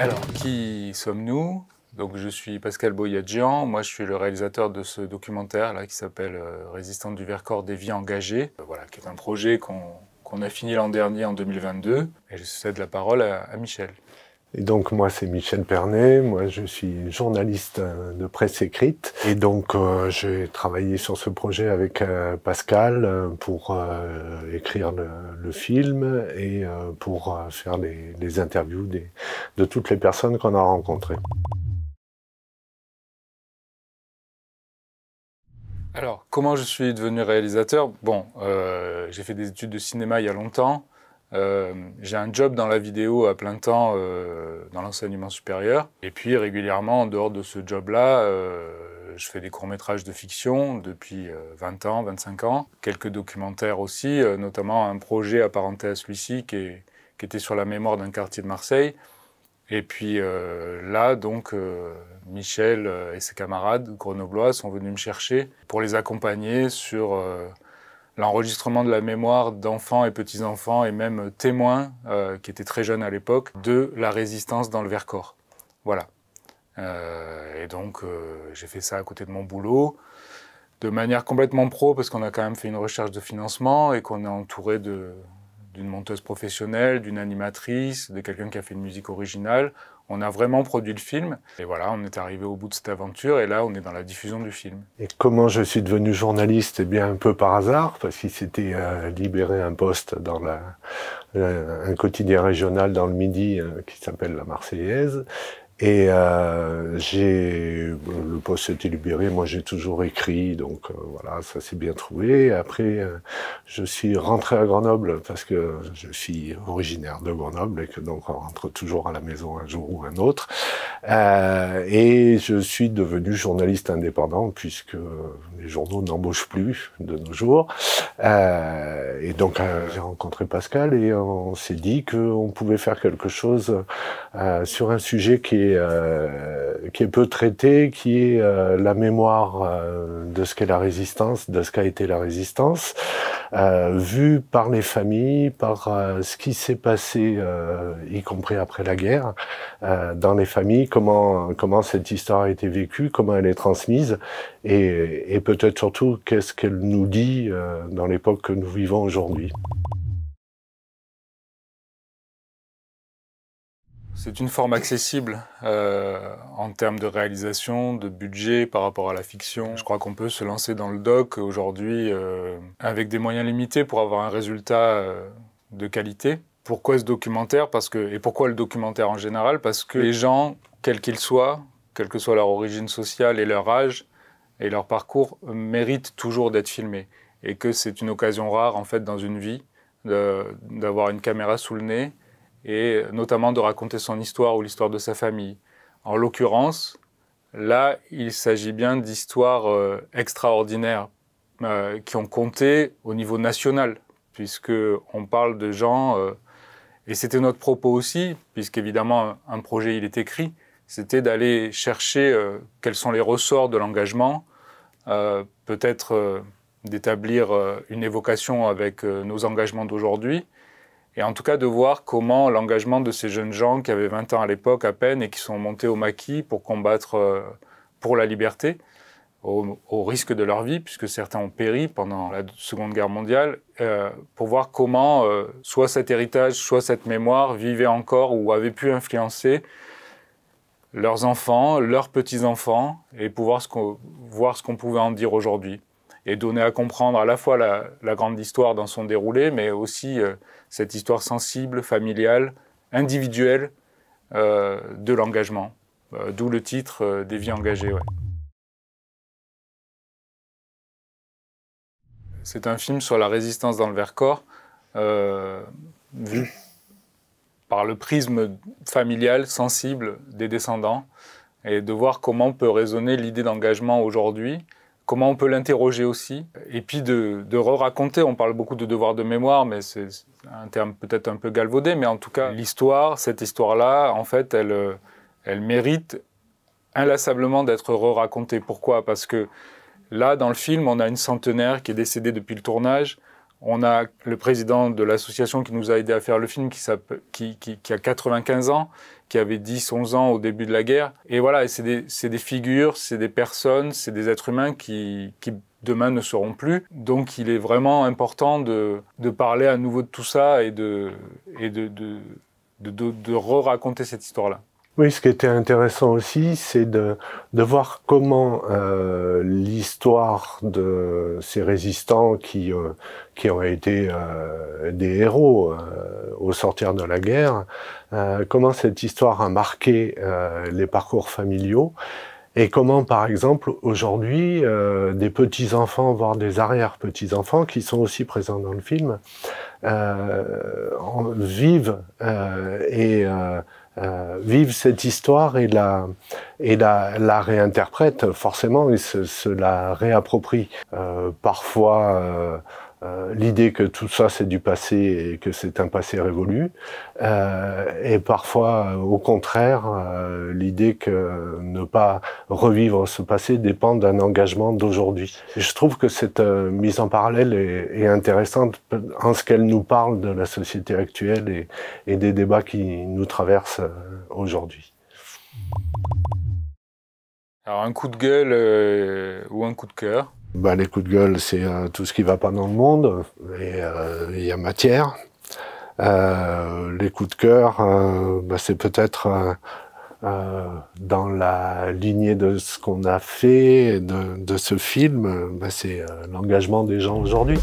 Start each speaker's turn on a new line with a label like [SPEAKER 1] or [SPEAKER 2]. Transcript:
[SPEAKER 1] Alors, qui sommes-nous donc je suis Pascal Boyadjian, moi je suis le réalisateur de ce documentaire là qui s'appelle euh, résistance du Vercors des vies engagées, euh, voilà, qui est un projet qu'on a fini l'an dernier en 2022 et je cède la parole à Michel.
[SPEAKER 2] Et donc moi c'est Michel Pernet, moi je suis journaliste euh, de presse écrite et donc euh, j'ai travaillé sur ce projet avec euh, Pascal pour écrire le, film et pour faire les, interviews de toutes les personnes qu'on a rencontrées.
[SPEAKER 1] Alors comment je suis devenu réalisateur Bon, j'ai fait des études de cinéma il y a longtemps. Euh, j'ai un job dans la vidéo à plein temps euh, dans l'enseignement supérieur. Et puis régulièrement, en dehors de ce job-là, euh, je fais des courts-métrages de fiction depuis 20 ans, 25 ans. Quelques documentaires aussi, notamment un projet apparenté à celui-ci qui, était sur la mémoire d'un quartier de Marseille. Et puis là, donc, Michel et ses camarades grenoblois sont venus me chercher pour les accompagner sur l'enregistrement de la mémoire d'enfants et petits-enfants et même témoins, euh, qui étaient très jeunes à l'époque, de la résistance dans le Vercors. Voilà. Euh, et donc, euh, j'ai fait ça à côté de mon boulot, de manière complètement pro, parce qu'on a quand même fait une recherche de financement et qu'on est entouré d'une monteuse professionnelle, d'une animatrice, de quelqu'un qui a fait une musique originale on a vraiment produit le film. Et voilà, on est arrivé au bout de cette aventure et là, on est dans la diffusion du film.
[SPEAKER 2] Et comment je suis devenu journaliste Eh bien, un peu par hasard, parce qu'il s'était euh, libéré un poste dans un quotidien régional dans le Midi euh, qui s'appelle La Marseillaise. Et euh, j'ai le poste été libéré. Moi, j'ai toujours écrit, donc euh, voilà, ça s'est bien trouvé. Après, euh, je suis rentré à Grenoble parce que je suis originaire de Grenoble et que donc on rentre toujours à la maison un jour ou un autre. Euh, et je suis devenu journaliste indépendant puisque les journaux n'embauchent plus de nos jours. Euh, et donc euh, j'ai rencontré Pascal et on s'est dit qu'on pouvait faire quelque chose sur un sujet qui est qui est peu traitée, qui est euh, la mémoire euh, de ce qu'est la résistance, de ce qu'a été la résistance, euh, vue par les familles, par ce qui s'est passé, y compris après la guerre, dans les familles, comment comment cette histoire a été vécue, comment elle est transmise, et, et peut-être surtout qu'est-ce qu'elle nous dit dans l'époque que nous vivons aujourd'hui.
[SPEAKER 1] C'est une forme accessible euh, en termes de réalisation, de budget par rapport à la fiction. Je crois qu'on peut se lancer dans le doc aujourd'hui euh, avec des moyens limités pour avoir un résultat euh, de qualité. Pourquoi ce documentaire Parce que, et pourquoi le documentaire en général Parce que les gens, quels qu'ils soient, quelle que soit leur origine sociale et leur âge et leur parcours, méritent toujours d'être filmés. Et que c'est une occasion rare, en fait, dans une vie, d'avoir une caméra sous le nez et notamment de raconter son histoire ou l'histoire de sa famille. En l'occurrence, là, il s'agit bien d'histoires euh, extraordinaires euh, qui ont compté au niveau national, puisque on parle de gens, euh, et c'était notre propos aussi, puisqu'évidemment un projet il est écrit, c'était d'aller chercher quels sont les ressorts de l'engagement, peut-être d'établir une évocation avec nos engagements d'aujourd'hui, et en tout cas de voir comment l'engagement de ces jeunes gens qui avaient 20 ans à l'époque à peine et qui sont montés au maquis pour combattre euh, pour la liberté, au, risque de leur vie, puisque certains ont péri pendant la Seconde Guerre mondiale, euh, pour voir comment euh, soit cet héritage, soit cette mémoire vivait encore ou avait pu influencer leurs enfants, leurs petits-enfants, et pouvoir voir ce qu'on pouvait en dire aujourd'hui et donner à comprendre à la fois la, grande histoire dans son déroulé, mais aussi euh, cette histoire sensible, familiale, individuelle euh, de l'engagement. Euh, d'où le titre des vies engagées. Ouais. C'est un film sur la résistance dans le Vercors, vu par le prisme familial, sensible des descendants, et de voir comment peut résonner l'idée d'engagement aujourd'hui comment on peut l'interroger aussi, et puis de, re-raconter. On parle beaucoup de devoir de mémoire, mais c'est un terme peut-être un peu galvaudé, mais en tout cas, l'histoire, cette histoire-là, en fait, elle, euh, elle mérite inlassablement d'être re-racontée. Pourquoi Parce que là, dans le film, on a une centenaire qui est décédée depuis le tournage. On a le président de l'association qui nous a aidés à faire le film, qui, qui, qui a 95 ans, qui avaient 10, 11 ans au début de la guerre. Et voilà, c'est des, figures, c'est des personnes, c'est des êtres humains qui, demain ne seront plus. Donc il est vraiment important de, parler à nouveau de tout ça et de, et de, de, de re-raconter cette histoire-là.
[SPEAKER 2] Oui, ce qui était intéressant aussi, c'est de, de voir comment euh, l'histoire de ces résistants qui, euh, qui ont été euh, des héros euh, au sortir de la guerre, euh, comment cette histoire a marqué les parcours familiaux. Et comment, par exemple, aujourd'hui, des petits-enfants, voire des arrière-petits-enfants, qui sont aussi présents dans le film, vivent et euh, vive cette histoire et la, et la, la réinterprètent forcément, et se, la réapproprie euh, parfois euh, euh, l'idée que tout ça c'est du passé et que c'est un passé révolu, euh, et parfois euh, au contraire l'idée que ne pas revivre ce passé dépend d'un engagement d'aujourd'hui. Je trouve que cette mise en parallèle est, intéressante en ce qu'elle nous parle de la société actuelle et, des débats qui nous traversent aujourd'hui.
[SPEAKER 1] Alors un coup de gueule ou un coup de cœur
[SPEAKER 2] bah, les coups de gueule, c'est euh, tout ce qui va pas dans le monde, et euh, il y a matière. Euh, les coups de cœur, bah, c'est peut-être dans la lignée de ce qu'on a fait, de, de ce film, bah, c'est l'engagement des gens aujourd'hui.